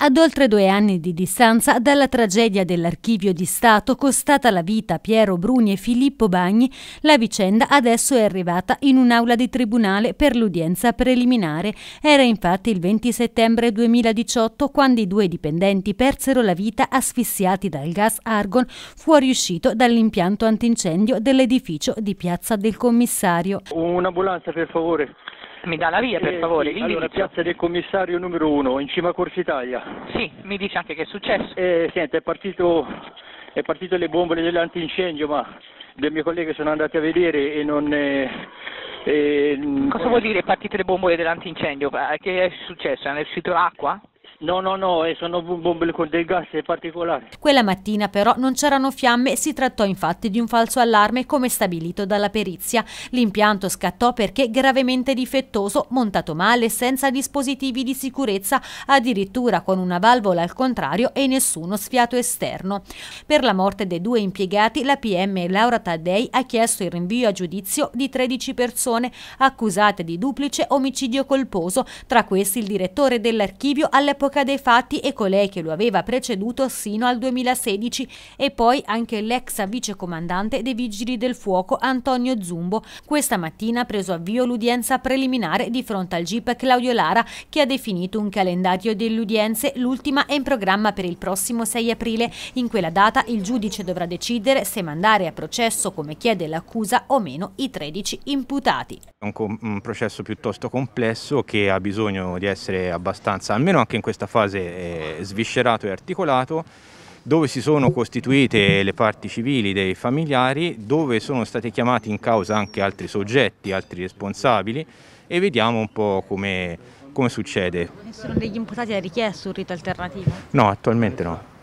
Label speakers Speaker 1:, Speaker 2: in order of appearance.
Speaker 1: Ad oltre due anni di distanza dalla tragedia dell'archivio di Stato costata la vita a Piero Bruni e Filippo Bagni, la vicenda adesso è arrivata in un'aula di tribunale per l'udienza preliminare. Era infatti il 20 settembre 2018 quando i due dipendenti persero la vita asfissiati dal gas argon fuoriuscito dall'impianto antincendio dell'edificio di Piazza del Commissario.
Speaker 2: Un'ambulanza per favore mi dà la via, per eh, favore. Sì, allora, piazza del commissario numero 1, in cima a Corso Italia. Sì, mi dice anche che è successo. Eh, senta, è partito, è partito le bombole dell'antincendio, ma dei miei colleghi sono andati a vedere e non... Eh, eh, Cosa vuol dire partite le bombole dell'antincendio? Eh, che è successo? È uscito l'acqua? No, no, no, eh, sono bombe con del gas particolare.
Speaker 1: Quella mattina però non c'erano fiamme, si trattò infatti di un falso allarme come stabilito dalla perizia. L'impianto scattò perché gravemente difettoso, montato male, senza dispositivi di sicurezza, addirittura con una valvola al contrario e nessuno sfiato esterno. Per la morte dei due impiegati, la PM Laura Taddei ha chiesto il rinvio a giudizio di 13 persone accusate di duplice omicidio colposo, tra questi il direttore dell'archivio all'epoca all'epoca dei fatti e colei che lo aveva preceduto sino al 2016 e poi anche l'ex vicecomandante dei Vigili del Fuoco Antonio Zumbo. Questa mattina ha preso avvio l'udienza preliminare di fronte al GIP Claudio Lara che ha definito un calendario delle udienze, l'ultima è in programma per il prossimo 6 aprile. In quella data il giudice dovrà decidere se mandare a processo come chiede l'accusa o meno i 13 imputati.
Speaker 2: un, un processo piuttosto complesso che ha bisogno di essere abbastanza, almeno anche in questo questa fase eh, sviscerato e articolato, dove si sono costituite le parti civili dei familiari, dove sono stati chiamati in causa anche altri soggetti, altri responsabili e vediamo un po' come, come succede.
Speaker 1: Nessuno degli imputati ha richiesto un rito alternativo?
Speaker 2: No, attualmente no.